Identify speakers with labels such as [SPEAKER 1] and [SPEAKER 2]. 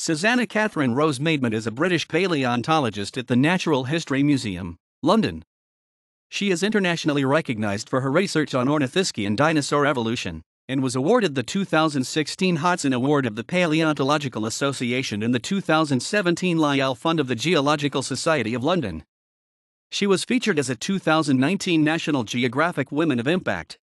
[SPEAKER 1] Susanna Catherine Rose Maidment is a British paleontologist at the Natural History Museum, London. She is internationally recognized for her research on ornithischian dinosaur evolution and was awarded the 2016 Hodson Award of the Paleontological Association and the 2017 Lyell Fund of the Geological Society of London. She was featured as a 2019 National Geographic Women of Impact